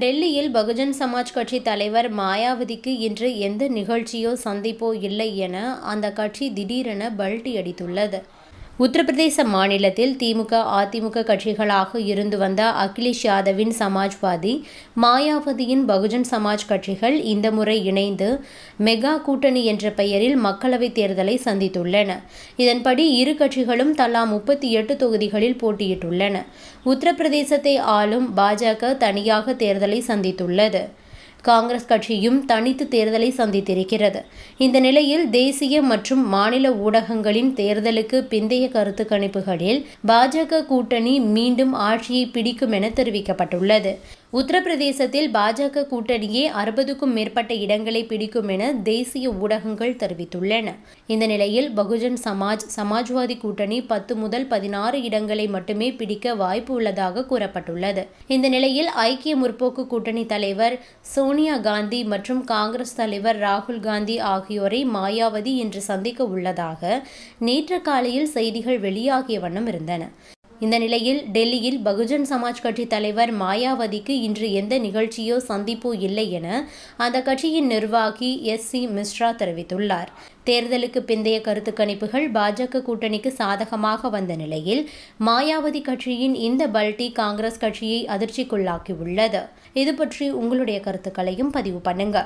டெல்லியில் பகுஜன் சமாஜ் கட்சி தலைவர் மாயாவதிக்கு இன்று எந்த நிகழ்ச்சியோ சந்திப்போ இல்லை என அந்த கட்சி திடீரென பல்ட்டி அடித்துள்ளது உத்தரப்பிரதேச மாநிலத்தில் திமுக அதிமுக கட்சிகளாக இருந்து வந்த அகிலேஷ் யாதவின் சமாஜ்வாதி மாயாவதியின் பகுஜன் சமாஜ் கட்சிகள் இந்த முறை இணைந்து மெகா கூட்டணி என்ற பெயரில் மக்களவைத் தேர்தலை சந்தித்துள்ளன இதன்படி இரு கட்சிகளும் தலா முப்பத்தி எட்டு தொகுதிகளில் போட்டியிட்டுள்ளன உத்தரப்பிரதேசத்தை ஆளும் பாஜக தனியாக தேர்தலை சந்தித்துள்ளது காங்கிரஸ் கட்சியும் தனித்து தேர்தலை சந்தித்திருக்கிறது இந்த நிலையில் தேசிய மற்றும் மாநில ஊடகங்களின் தேர்தலுக்கு பிந்தைய கருத்து கணிப்புகளில் பாஜக கூட்டணி மீண்டும் ஆட்சியை பிடிக்கும் என தெரிவிக்கப்பட்டுள்ளது உத்தரப்பிரதேசத்தில் பாஜக கூட்டணியே அறுபதுக்கும் மேற்பட்ட இடங்களை பிடிக்கும் என தேசிய ஊடகங்கள் தெரிவித்துள்ளன இந்த நிலையில் பகுஜன் சமாஜ் சமாஜ்வாதி கூட்டணி பத்து முதல் பதினாறு இடங்களை மட்டுமே பிடிக்க வாய்ப்பு உள்ளதாக கூறப்பட்டுள்ளது இந்த நிலையில் ஐக்கிய முற்போக்கு கூட்டணி தலைவர் சோனியா காந்தி மற்றும் காங்கிரஸ் தலைவர் ராகுல் காந்தி ஆகியோரை மாயாவதி இன்று சந்திக்க உள்ளதாக நேற்று காலையில் செய்திகள் வெளியாகிய வண்ணம் இருந்தன இந்த நிலையில் டெல்லியில் பகுஜன் சமாஜ் கட்சி தலைவர் மாயாவதிக்கு இன்று எந்த நிகழ்ச்சியோ சந்திப்போ இல்லை என அந்த கட்சியின் நிர்வாகி எஸ் சி மிஸ்ரா தெரிவித்துள்ளார் தேர்தலுக்கு பிந்தைய கருத்து கணிப்புகள் பாஜக கூட்டணிக்கு சாதகமாக வந்த நிலையில் மாயாவதி கட்சியின் இந்த பல்டி காங்கிரஸ் கட்சியை அதிர்ச்சிக்குள்ளாக்கியுள்ளது இது பற்றி உங்களுடைய கருத்துக்களையும் பதிவு பண்ணுங்க